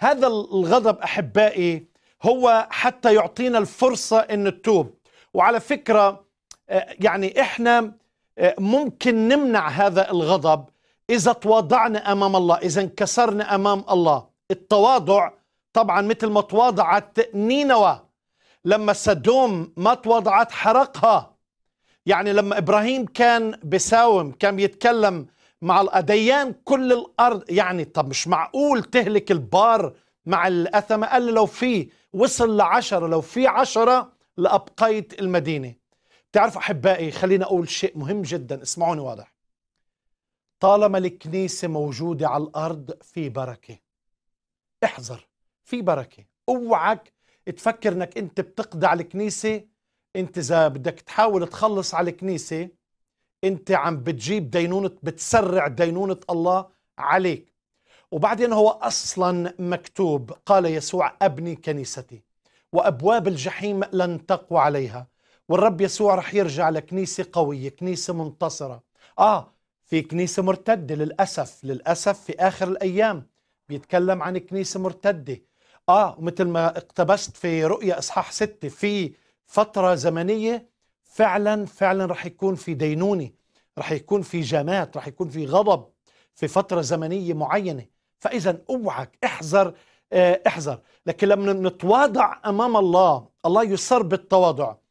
هذا الغضب احبائي هو حتى يعطينا الفرصه ان نتوب وعلى فكره آه، يعني احنا آه، ممكن نمنع هذا الغضب اذا تواضعنا امام الله اذا انكسرنا امام الله التواضع طبعا مثل ما تواضعت نينوى لما سدوم ما تواضعت حرقها يعني لما ابراهيم كان بساوم كان بيتكلم مع الأديان كل الأرض يعني طب مش معقول تهلك البار مع الأثمة قال لو في وصل لعشرة لو في عشرة لأبقيت المدينة تعرف أحبائي خلينا أقول شيء مهم جدا اسمعوني واضح طالما الكنيسة موجودة على الأرض في بركة احذر في بركة اوعك تفكر انك انت بتقضي على الكنيسة انت اذا بدك تحاول تخلص على الكنيسة انت عم بتجيب دينونه بتسرع دينونه الله عليك وبعدين هو اصلا مكتوب قال يسوع ابني كنيستي وابواب الجحيم لن تقوى عليها والرب يسوع رح يرجع لكنيسه قويه كنيسه منتصره اه في كنيسه مرتده للاسف للاسف في اخر الايام بيتكلم عن كنيسه مرتده اه ومثل ما اقتبست في رؤيا اصحاح ستة في فتره زمنيه فعلا فعلا رح يكون في دينونه رح يكون في جامات رح يكون في غضب في فترة زمنية معينة فإذا أوعك احذر آه، احذر لكن لما نتواضع أمام الله الله يسر بالتواضع